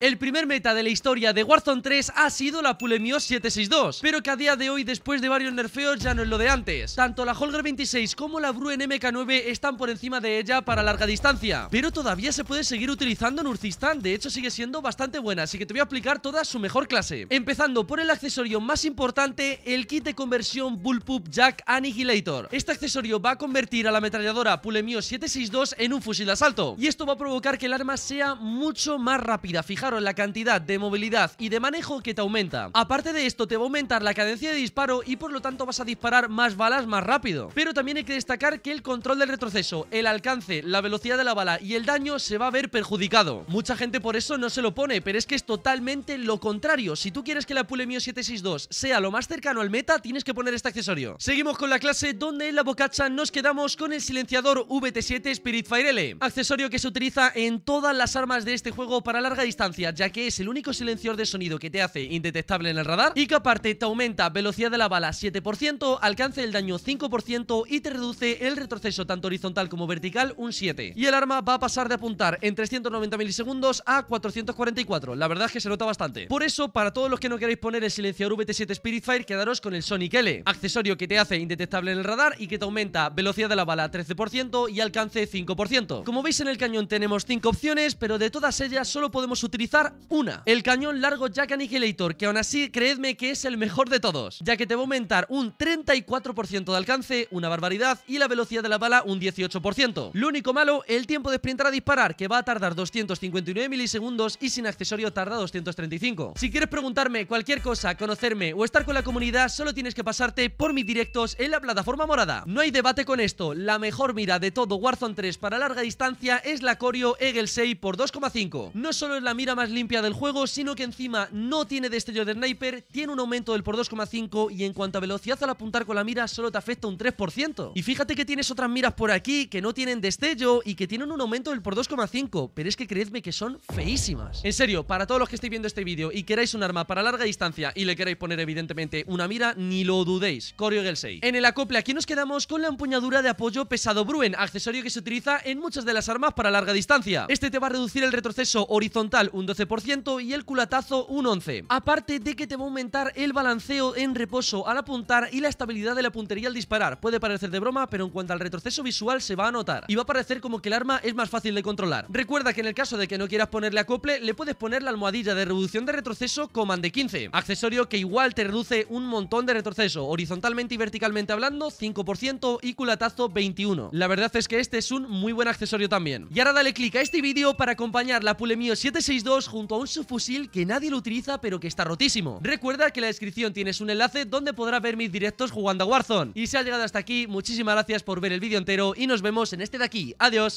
El primer meta de la historia de Warzone 3 ha sido la Pulemio 762, pero que a día de hoy, después de varios nerfeos, ya no es lo de antes. Tanto la Holger 26 como la Bruen MK9 están por encima de ella para larga distancia, pero todavía se puede seguir utilizando en Urcistan, de hecho sigue siendo bastante buena, así que te voy a aplicar toda su mejor clase. Empezando por el accesorio más importante, el kit de conversión Bullpup Jack Annihilator. Este accesorio va a convertir a la ametralladora Pulemio 762 en un fusil de asalto, y esto va a provocar que el arma sea mucho más rápida, fijaos la cantidad de movilidad y de manejo que te aumenta. Aparte de esto, te va a aumentar la cadencia de disparo y por lo tanto vas a disparar más balas más rápido. Pero también hay que destacar que el control del retroceso, el alcance, la velocidad de la bala y el daño se va a ver perjudicado. Mucha gente por eso no se lo pone, pero es que es totalmente lo contrario. Si tú quieres que la Pulemio 762 sea lo más cercano al meta, tienes que poner este accesorio. Seguimos con la clase donde en la bocacha nos quedamos con el silenciador VT7 Spiritfire L, accesorio que se utiliza en todas las armas de este juego para larga distancia ya que es el único silenciador de sonido que te hace indetectable en el radar y que aparte te aumenta velocidad de la bala 7%, alcance el daño 5% y te reduce el retroceso tanto horizontal como vertical un 7. Y el arma va a pasar de apuntar en 390 milisegundos a 444, la verdad es que se nota bastante. Por eso, para todos los que no queráis poner el silenciador VT7 Spiritfire, quedaros con el Sonic L, accesorio que te hace indetectable en el radar y que te aumenta velocidad de la bala 13% y alcance 5%. Como veis en el cañón tenemos 5 opciones, pero de todas ellas solo podemos utilizar una, el cañón largo Jack Annihilator, que aún así creedme que es el mejor de todos, ya que te va a aumentar un 34% de alcance, una barbaridad, y la velocidad de la bala un 18%. Lo único malo, el tiempo de sprintar a disparar, que va a tardar 259 milisegundos y sin accesorio tarda 235. Si quieres preguntarme cualquier cosa, conocerme o estar con la comunidad, solo tienes que pasarte por mis directos en la plataforma morada. No hay debate con esto, la mejor mira de todo Warzone 3 para larga distancia es la Corio Eagle 6 por 2,5. No solo es la mira más limpia del juego, sino que encima no tiene destello de sniper, tiene un aumento del por 2,5 y en cuanto a velocidad al apuntar con la mira solo te afecta un 3%. Y fíjate que tienes otras miras por aquí que no tienen destello y que tienen un aumento del por 2,5, pero es que creedme que son feísimas. En serio, para todos los que estéis viendo este vídeo y queráis un arma para larga distancia y le queráis poner evidentemente una mira, ni lo dudéis. Corio Gelsay, En el acople aquí nos quedamos con la empuñadura de apoyo pesado Bruen, accesorio que se utiliza en muchas de las armas para larga distancia. Este te va a reducir el retroceso horizontal un 12% y el culatazo un 11%. Aparte de que te va a aumentar el balanceo en reposo al apuntar y la estabilidad de la puntería al disparar. Puede parecer de broma, pero en cuanto al retroceso visual se va a notar. Y va a parecer como que el arma es más fácil de controlar. Recuerda que en el caso de que no quieras ponerle acople, le puedes poner la almohadilla de reducción de retroceso Command 15. Accesorio que igual te reduce un montón de retroceso, horizontalmente y verticalmente hablando 5% y culatazo 21. La verdad es que este es un muy buen accesorio también. Y ahora dale click a este vídeo para acompañar la Pulemio 762 junto a un subfusil que nadie lo utiliza pero que está rotísimo. Recuerda que en la descripción tienes un enlace donde podrás ver mis directos jugando a Warzone. Y si has llegado hasta aquí, muchísimas gracias por ver el vídeo entero y nos vemos en este de aquí. Adiós.